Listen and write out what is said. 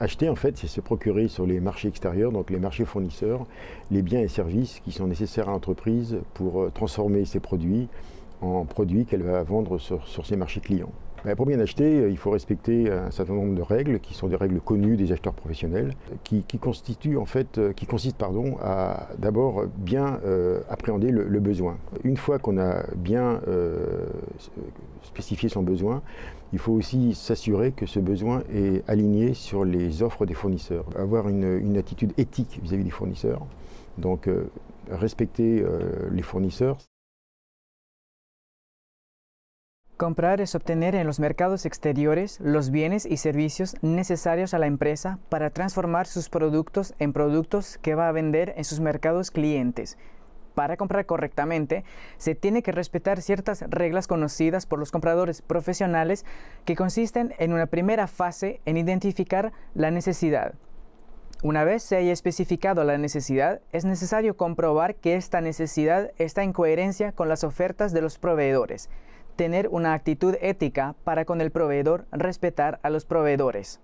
acheter, en fait, c'est se procurer sur les marchés extérieurs, donc les marchés fournisseurs, les biens et services qui sont nécessaires à l'entreprise pour euh, transformer ses produits en produits qu'elle va vendre sur, ses marchés clients. Ben, pour bien acheter, euh, il faut respecter un certain nombre de règles qui sont des règles connues des acheteurs professionnels, qui, constituent en fait, euh, qui consistent pardon, à d'abord bien euh, appréhender le, besoin. Une fois qu'on a bien spécifié son besoin, il faut aussi s'assurer que ce besoin est aligné sur les offres des fournisseurs. Avoir une, attitude éthique vis-à-vis des fournisseurs, donc respecter les fournisseurs. Comprar es obtener en los mercados exteriores los bienes y servicios necesarios a la empresa para transformar sus productos en productos que va a vender en sus mercados clientes. Para comprar correctamente, se tiene que respetar ciertas reglas conocidas por los compradores profesionales que consisten en una primera fase en identificar la necesidad. Una vez se haya especificado la necesidad, es necesario comprobar que esta necesidad está en coherencia con las ofertas de los proveedores tener una actitud ética para con el proveedor, respetar a los proveedores.